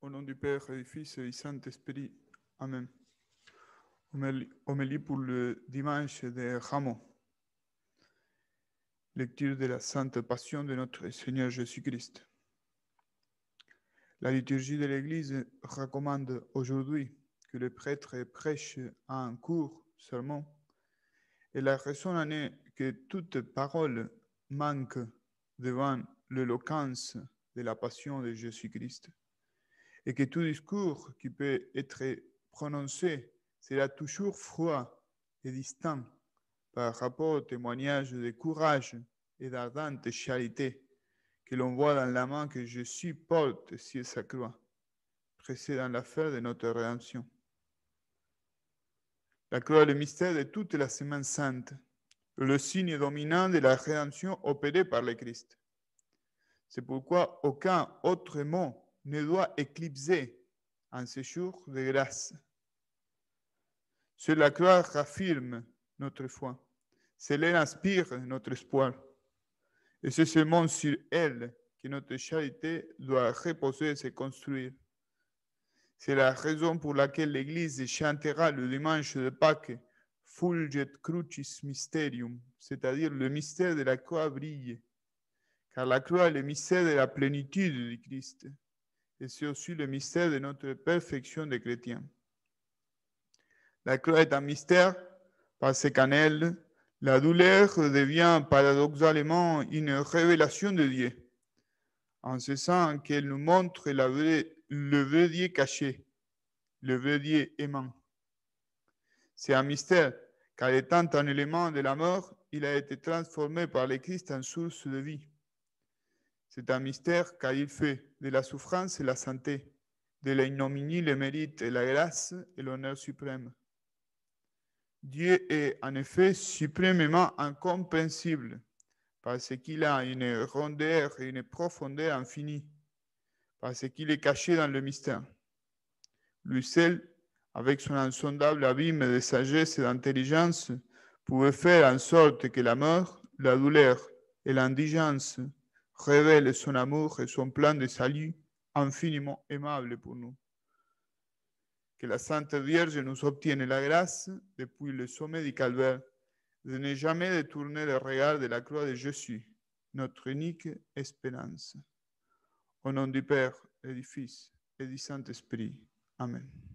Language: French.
Au nom du Père et du Fils et du Saint-Esprit. Amen. Homélie pour le dimanche de Rameau. Lecture de la Sainte Passion de notre Seigneur Jésus-Christ. La liturgie de l'Église recommande aujourd'hui que le prêtre prêche un court seulement, Et la raison en est que toute parole manque devant l'éloquence de la passion de Jésus-Christ et que tout discours qui peut être prononcé sera toujours froid et distant par rapport au témoignage de courage et d'ardente charité que l'on voit dans la main que Jésus porte sur sa croix, pressée dans l'affaire de notre rédemption. La croix est le mystère de toute la semaine sainte, le signe dominant de la rédemption opérée par le Christ. C'est pourquoi aucun autre mot ne doit éclipser en ce jour de grâce. C'est la croix affirme notre foi. qui inspire notre espoir. Et c'est seulement sur elle que notre charité doit reposer et se construire. C'est la raison pour laquelle l'Église chantera le dimanche de Pâques Fulget crucis mysterium, c'est-à-dire le mystère de la croix brille, car la croix est le mystère de la plénitude du Christ et c'est aussi le mystère de notre perfection de chrétien. La croix est un mystère parce qu'en elle, la douleur devient paradoxalement une révélation de Dieu, en ce sens qu'elle nous montre le vrai caché, le vrai aimant. C'est un mystère, car étant un élément de la mort, il a été transformé par le Christ en source de vie. C'est un mystère car il fait de la souffrance et la santé, de l'ignominie le mérite et la grâce et l'honneur suprême. Dieu est en effet suprêmement incompréhensible parce qu'il a une rondeur et une profondeur infinie, parce qu'il est caché dans le mystère. Lui seul, avec son insondable abîme de sagesse et d'intelligence, pouvait faire en sorte que la mort, la douleur et l'indigence révèle son amour et son plan de salut infiniment aimable pour nous. Que la Sainte Vierge nous obtienne la grâce, depuis le sommet du calvaire, de ne jamais détourner le regard de la croix de Jésus, notre unique espérance. Au nom du Père et du Fils et du Saint-Esprit. Amen.